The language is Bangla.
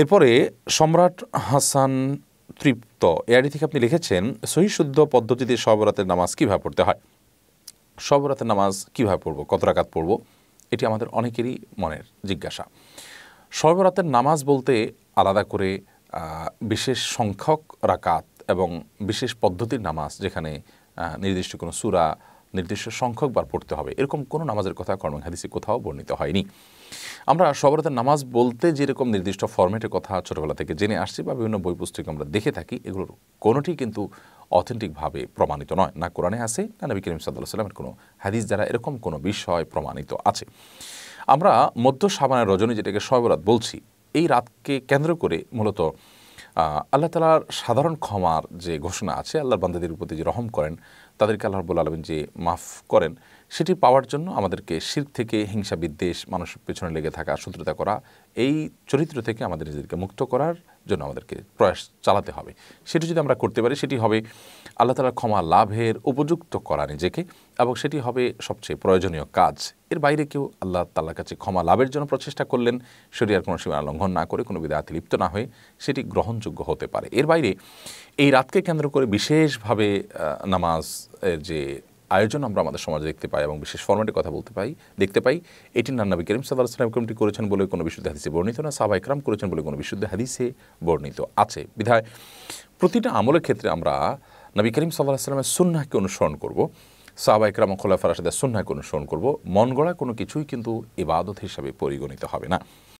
এরপরে সম্রাট হাসান তৃপ্ত এআরডি থেকে আপনি লিখেছেন সহিশুদ্ধ পদ্ধতিতে সবরাতের নামাজ কীভাবে পড়তে হয় সবরাতের নামাজ কীভাবে পড়ব কত রাকাত পড়ব এটি আমাদের অনেকেরই মনের জিজ্ঞাসা সর্বরাতের নামাজ বলতে আলাদা করে বিশেষ সংখ্যক রাকাত এবং বিশেষ পদ্ধতির নামাজ যেখানে নির্দিষ্ট কোনো সুরা নির্দিষ্ট সংখ্যকবার পড়তে হবে এরকম কোনো নামাজের কথা কর্ম হাদিসে কোথাও বর্ণিত হয়নি আমরা সবরাতের নামাজ বলতে যেরকম নির্দিষ্ট ফরম্যাটের কথা ছোটোবেলা থেকে জেনে আসছি বা বিভিন্ন বই পুস্তকে আমরা দেখে থাকি এগুলোর কোনোটি কিন্তু অথেন্টিকভাবে প্রমাণিত নয় না কোরআনে আছে না নবী করিম সাদুল্লাহ সাল্লামের কোনো হাদিস যারা এরকম কোনো বিষয় প্রমাণিত আছে আমরা মধ্য সাবানের রজনী যেটাকে সবরাত বলছি এই রাতকে কেন্দ্র করে মূলত আল্লাহ তালার সাধারণ ক্ষমার যে ঘোষণা আছে আল্লাহর বান্দাদের প্রতি যে রহম করেন তাদেরকে আল্লাহ রব্বুল আলমিন যে মাফ করেন সেটি পাওয়ার জন্য আমাদেরকে শির থেকে হিংসা বিদ্বেষ মানুষের পেছনে লেগে থাকা শত্রুতা করা এই চরিত্র থেকে আমাদের নিজেদেরকে মুক্ত করার জন্য আমাদেরকে প্রয়াস চালাতে হবে সেটি যদি আমরা করতে পারি সেটি হবে আল্লাহ তালার ক্ষমা লাভের উপযুক্ত করা নিজেকে এবং সেটি হবে সবচেয়ে প্রয়োজনীয় কাজ এর বাইরে কেউ আল্লাহ তাল্লার কাছে ক্ষমা লাভের জন্য প্রচেষ্টা করলেন শরীর কোনো সীমা লঙ্ঘন না করে কোনো বিদায়াতে লিপ্ত না হয়ে সেটি গ্রহণযোগ্য হতে পারে এর বাইরে এই রাতকে কেন্দ্র করে বিশেষভাবে নামাজ যে আয়োজন আমরা আমাদের সমাজে দেখতে পাই এবং বিশেষ ফর্মেটে কথা বলতে পাই দেখতে পাই এটি নান্নাবি করিম সাদা সালাম কমিটি করেছেন বলে কোনো বিশুদ্ধ হাদিসে বর্ণিত না সাহবা ইকরাম করেছেন বলে কোনো বিশুদ্ধ হাদিসে বর্ণিত আছে বিধায় প্রতিটা আমলের ক্ষেত্রে আমরা নবী করিম সাল্লাহ সাল্লামের সুন্নাহকে অনুসরণ করব সাহবা ইকরাম খোলাফার সাথে সুন্নাহকে অনুসরণ করব মন গড়া কোনো কিছুই কিন্তু ইবাদত হিসাবে পরিগণিত হবে না